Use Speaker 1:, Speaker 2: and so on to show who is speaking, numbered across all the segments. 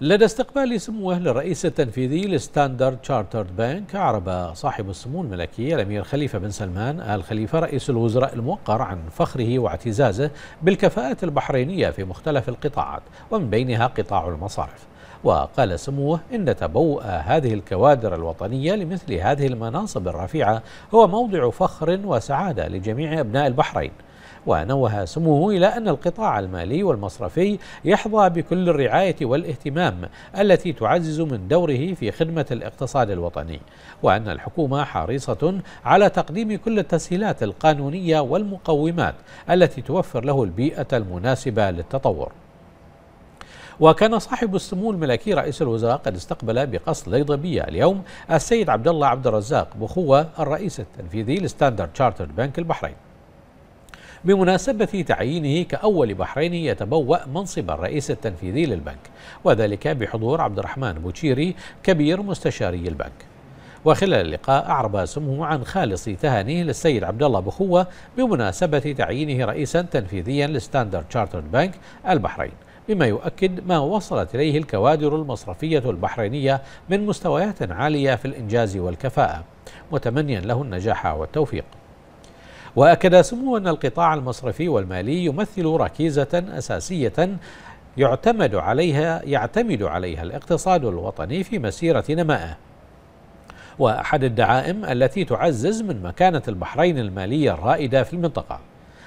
Speaker 1: لدى استقبال سموه للرئيس التنفيذي لستاندرد تشارترد بنك عرب صاحب السمو الملكي الأمير خليفة بن سلمان آل خليفة رئيس الوزراء الموقر عن فخره واعتزازه بالكفاءات البحرينية في مختلف القطاعات ومن بينها قطاع المصارف وقال سموه إن تبوء هذه الكوادر الوطنية لمثل هذه المناصب الرفيعة هو موضع فخر وسعادة لجميع أبناء البحرين ونوه سموه إلى أن القطاع المالي والمصرفي يحظى بكل الرعاية والاهتمام التي تعزز من دوره في خدمة الاقتصاد الوطني وأن الحكومة حريصة على تقديم كل التسهيلات القانونية والمقومات التي توفر له البيئة المناسبة للتطور وكان صاحب السمو الملكي رئيس الوزراء قد استقبل بقصد ليضبية اليوم السيد عبد الله عبد الرزاق بخوة الرئيس التنفيذي لستاندرد تشارترد بنك البحرين بمناسبة تعيينه كأول بحريني يتبوأ منصب الرئيس التنفيذي للبنك وذلك بحضور عبد الرحمن بوتشيري كبير مستشاري البنك وخلال اللقاء أعرب سمو عن خالص تهانيه للسيد عبد الله بخوة بمناسبة تعيينه رئيسا تنفيذيا لستاندرد تشارترد بنك البحرين بما يؤكد ما وصلت إليه الكوادر المصرفية البحرينية من مستويات عالية في الإنجاز والكفاءة متمنيا له النجاح والتوفيق وأكد سمو أن القطاع المصرفي والمالي يمثل ركيزة أساسية يعتمد عليها يعتمد عليها الاقتصاد الوطني في مسيرة نمائه وأحد الدعائم التي تعزز من مكانة البحرين المالية الرائدة في المنطقة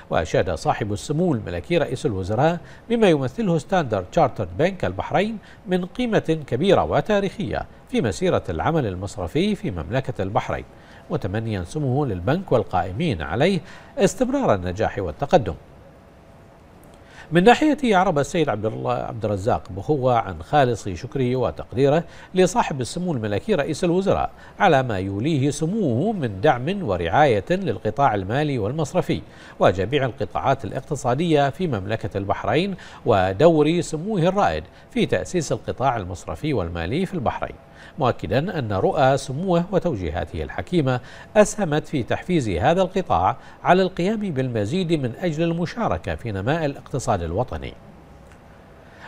Speaker 1: وأشاد صاحب السمو الملكي رئيس الوزراء بما يمثله ستاندرد تشارترد بنك البحرين من قيمة كبيرة وتاريخية في مسيرة العمل المصرفي في مملكة البحرين وتمنيا سموه للبنك والقائمين عليه استمرار النجاح والتقدم من ناحيته عرب السيد عبد الله عبد الرزاق بخوة عن خالص شكره وتقديره لصاحب السمو الملكي رئيس الوزراء على ما يوليه سموه من دعم ورعاية للقطاع المالي والمصرفي وجميع القطاعات الاقتصادية في مملكة البحرين ودور سموه الرائد في تأسيس القطاع المصرفي والمالي في البحرين مؤكدا أن رؤى سموه وتوجيهاته الحكيمة أسهمت في تحفيز هذا القطاع على القيام بالمزيد من أجل المشاركة في نماء الاقتصاد الوطن الوطني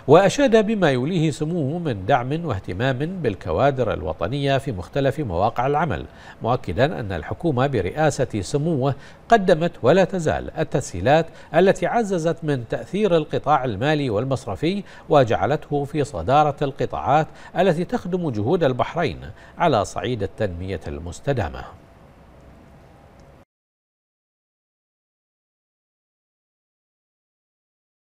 Speaker 1: وأشاد بما يوليه سموه من دعم واهتمام بالكوادر الوطنية في مختلف مواقع العمل مؤكدا أن الحكومة برئاسة سموه قدمت ولا تزال التسهيلات التي عززت من تأثير القطاع المالي والمصرفي وجعلته في صدارة القطاعات التي تخدم جهود البحرين على صعيد التنمية المستدامة